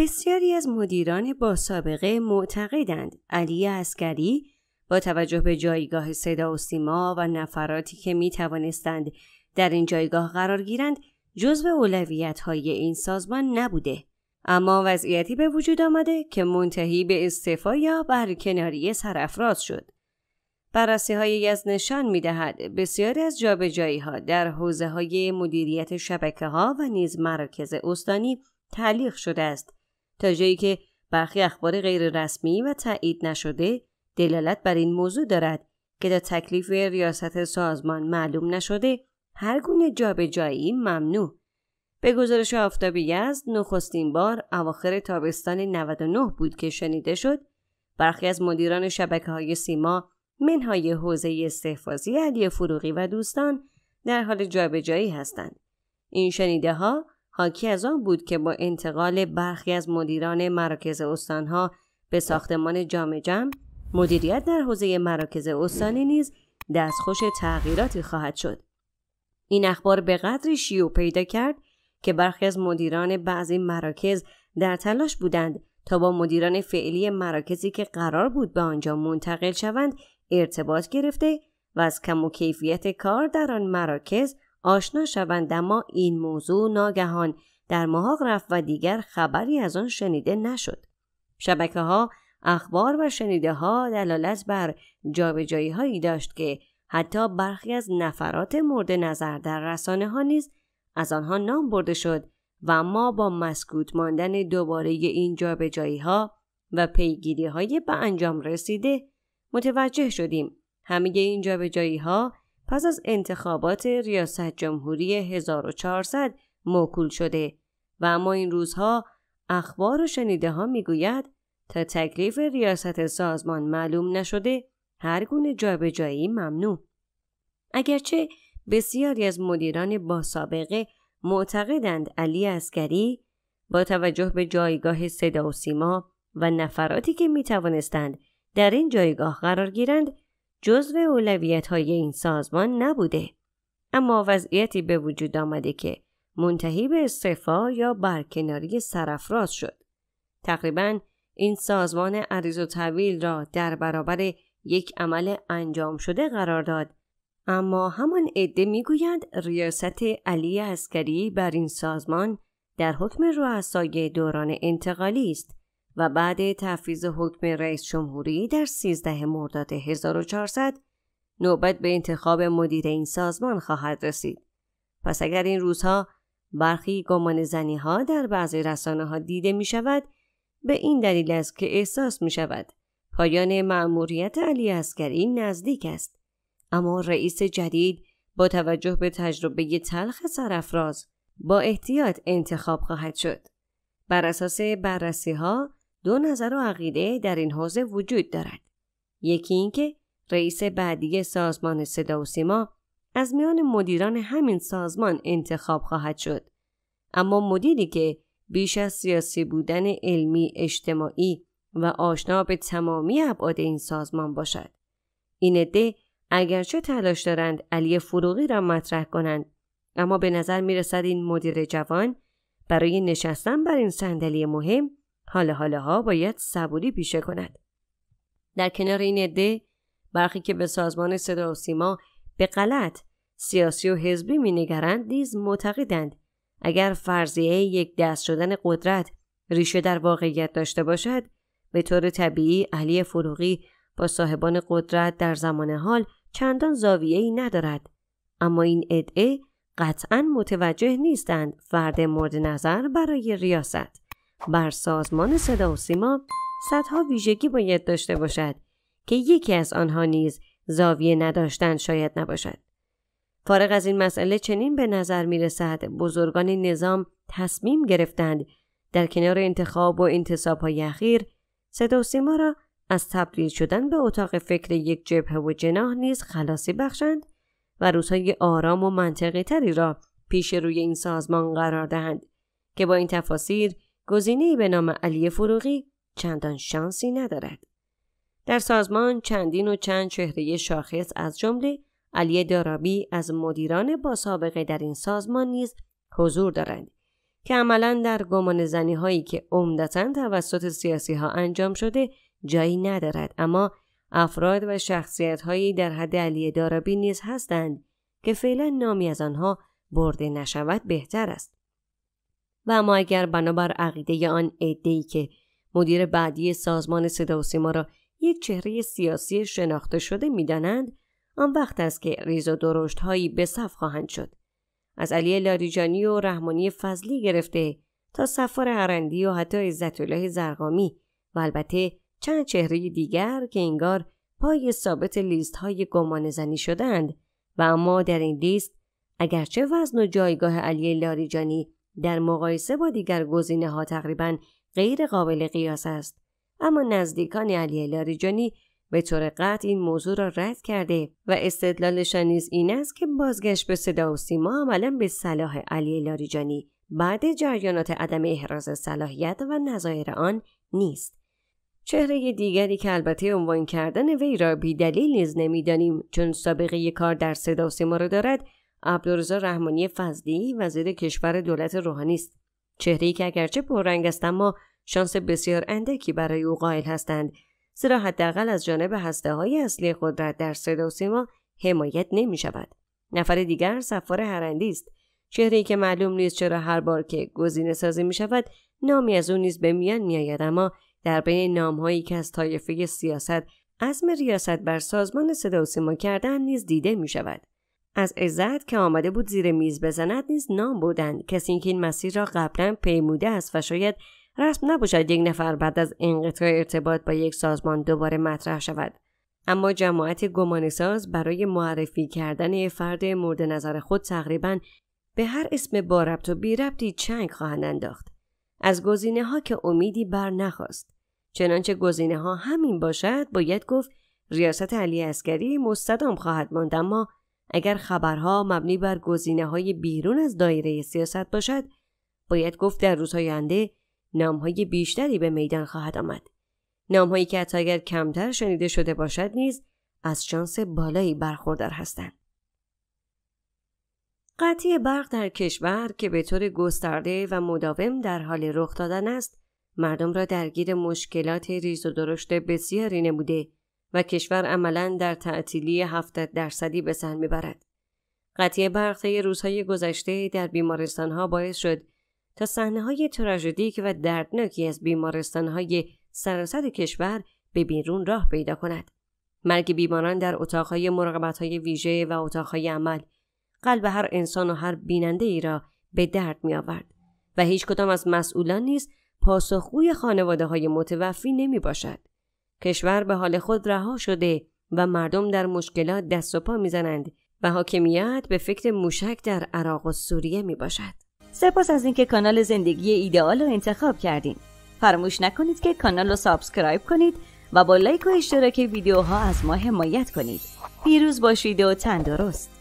بسیاری از مدیران با سابقه معتقدند علی اسکری با توجه به جایگاه صدا و و نفراتی که می توانستند در این جایگاه قرار گیرند جزو اولویت های این سازمان نبوده اما وضعیتی به وجود آمده که منتهی به استعفا یا برکناری سرافراز شد بررسی های نشان می دهد بسیاری از جابجایی ها در حوزه های مدیریت شبکه ها و نیز مراکز استانی تعلیق شده است تا جایی که برخی اخبار غیررسمی و تایید نشده دلالت بر این موضوع دارد که تا تکلیف ریاست سازمان معلوم نشده هر گونه جابجایی ممنوع به گزارش آفتابی یزد نخستین بار اواخر تابستان 99 بود که شنیده شد برخی از مدیران شبکه های سیما منهای حوزه استحفاظی علی فروغی و دوستان در حال جابجایی هستند این شنیده ها حاکی از آن بود که با انتقال برخی از مدیران مراکز استانها به ساختمان جامع جمع مدیریت در حوزه مراکز استانی نیز دستخوش تغییراتی خواهد شد این اخبار به قدری شیو پیدا کرد که برخی از مدیران بعضی مراکز در تلاش بودند تا با مدیران فعلی مراکزی که قرار بود به آنجا منتقل شوند ارتباط گرفته و از کم و کیفیت کار در آن مراکز آشنا شوند اما این موضوع ناگهان در محاق رفت و دیگر خبری از آن شنیده نشد شبکه ها اخبار و شنیده ها دلالت بر جابجایی هایی داشت که حتی برخی از نفرات مورد نظر در رسانه ها نیز از آنها نام برده شد و ما با مسکوت ماندن دوباره این جابجایی ها و پیگیری های به انجام رسیده متوجه شدیم همه این جابجایی ها پس از انتخابات ریاست جمهوری 1400 موکول شده و اما این روزها اخبار و شنیده ها گوید تا تکلیف ریاست سازمان معلوم نشده هر گونه جابجایی ممنوع اگرچه بسیاری از مدیران با سابقه معتقدند علی اسکری با توجه به جایگاه صدا و سیما و نفراتی که می توانستند در این جایگاه قرار گیرند جزو اولویت های این سازمان نبوده. اما وضعیتی به وجود آمده که منتهی به استعفا یا برکناری سرافراز شد. تقریبا این سازمان عریض و طویل را در برابر یک عمل انجام شده قرار داد اما همان عده میگویند ریاست علی عسکری بر این سازمان در حکم رؤسای دوران انتقالی است و بعد تفیز حکم رئیس جمهوری در 13 مرداد 1400 نوبت به انتخاب مدیر این سازمان خواهد رسید. پس اگر این روزها برخی گمان زنی ها در بعضی رسانه ها دیده می شود به این دلیل است که احساس می شود پایان مأموریت علی اسکری نزدیک است اما رئیس جدید با توجه به تجربه تلخ سرفراز با احتیاط انتخاب خواهد شد بر اساس بررسی ها دو نظر و عقیده در این حوزه وجود دارد. یکی اینکه رئیس بعدی سازمان صدا و سیما از میان مدیران همین سازمان انتخاب خواهد شد. اما مدیری که بیش از سیاسی بودن علمی اجتماعی و آشنا به تمامی ابعاد این سازمان باشد. این عده اگرچه تلاش دارند علی فروغی را مطرح کنند اما به نظر می رسد این مدیر جوان برای نشستن بر این صندلی مهم حاله ها باید صبوری پیشه کند در کنار این عده برخی که به سازمان صدا و سیما به غلط سیاسی و حزبی مینگرند نیز معتقدند اگر فرضیه یک دست شدن قدرت ریشه در واقعیت داشته باشد به طور طبیعی علی فروغی با صاحبان قدرت در زمان حال چندان زاویه ای ندارد اما این ادعه قطعا متوجه نیستند فرد مورد نظر برای ریاست بر سازمان صدا و سیما صدها ویژگی باید داشته باشد که یکی از آنها نیز زاویه نداشتن شاید نباشد. فارغ از این مسئله چنین به نظر میرسد بزرگان نظام تصمیم گرفتند در کنار انتخاب و انتصاب های اخیر صدا و سیما را از تبدیل شدن به اتاق فکر یک جبهه و جناح نیز خلاصی بخشند و روزهای آرام و منطقی تری را پیش روی این سازمان قرار دهند که با این تفاصیر، گزینه به نام علی فروغی چندان شانسی ندارد. در سازمان چندین و چند چهره شاخص از جمله علی دارابی از مدیران با سابقه در این سازمان نیز حضور دارند که عملا در گمان زنی هایی که عمدتا توسط سیاسی ها انجام شده جایی ندارد اما افراد و شخصیت هایی در حد علی دارابی نیز هستند که فعلا نامی از آنها برده نشود بهتر است. و اما اگر بنابر عقیده آن عدهای که مدیر بعدی سازمان صدا و سیما را یک چهره سیاسی شناخته شده میدانند آن وقت است که ریز و درشت هایی به صف خواهند شد از علی لاریجانی و رحمانی فضلی گرفته تا سفار هرندی و حتی عزت الله زرقامی و البته چند چهره دیگر که انگار پای ثابت لیست های گمان زنی شدند و اما در این لیست اگرچه وزن و جایگاه علی لاریجانی در مقایسه با دیگر گزینه ها تقریبا غیر قابل قیاس است اما نزدیکان علی لاریجانی به طور قطع این موضوع را رد کرده و استدلالشان نیز این است که بازگشت به صدا و سیما عملا به صلاح علی لاریجانی بعد جریانات عدم احراز صلاحیت و نظایر آن نیست چهره دیگری که البته عنوان کردن وی را بیدلیل نیز نمیدانیم چون سابقه کار در صدا و سیما را دارد عبدالرضا رحمانی فضلی وزیر کشور دولت روحانی است ای که اگرچه پررنگ است اما شانس بسیار اندکی برای او قائل هستند زیرا حداقل از جانب هسته های اصلی قدرت در صدا و حمایت نمی شود. نفر دیگر سفار هرندی است چهره ای که معلوم نیست چرا هر بار که گزینه سازی می شود نامی از او نیز به میان می آید اما در بین نامهایی که از طایفه سیاست عزم ریاست بر سازمان صدا و کردن نیز دیده می شود. از عزت که آمده بود زیر میز بزند نیز نام بودند کسی که این مسیر را قبلا پیموده است و شاید رسم نباشد یک نفر بعد از انقطاع ارتباط با یک سازمان دوباره مطرح شود اما جماعت گمانساز برای معرفی کردن فرد مورد نظر خود تقریبا به هر اسم با ربط و بی ربطی چنگ خواهند انداخت از گزینه ها که امیدی بر نخواست چنانچه گزینه ها همین باشد باید گفت ریاست علی اسکری مستدام خواهد ماند اما اگر خبرها مبنی بر گزینه های بیرون از دایره سیاست باشد باید گفت در روزهای آینده نامهای بیشتری به میدان خواهد آمد نامهایی که حتی اگر کمتر شنیده شده باشد نیز از شانس بالایی برخوردار هستند قطعی برق در کشور که به طور گسترده و مداوم در حال رخ دادن است مردم را درگیر مشکلات ریز و درشت بسیاری نموده و کشور عملا در تعطیلی 70 درصدی به سر میبرد. قطعی برق طی روزهای گذشته در بیمارستانها باعث شد تا صحنه های تراژدیک و دردناکی از بیمارستانهای سراسر کشور به بیرون راه پیدا کند. مرگ بیماران در اتاقهای مراقبت ویژه و اتاقهای عمل قلب هر انسان و هر بیننده ای را به درد می آورد و هیچ کدام از مسئولان نیز پاسخگوی خانواده های متوفی نمی باشد. کشور به حال خود رها شده و مردم در مشکلات دست و پا میزنند و حاکمیت به فکر موشک در عراق و سوریه می باشد. سپاس از اینکه کانال زندگی ایدئال رو انتخاب کردین. فراموش نکنید که کانال رو سابسکرایب کنید و با لایک و اشتراک ویدیوها از ما حمایت کنید. پیروز باشید و تندرست.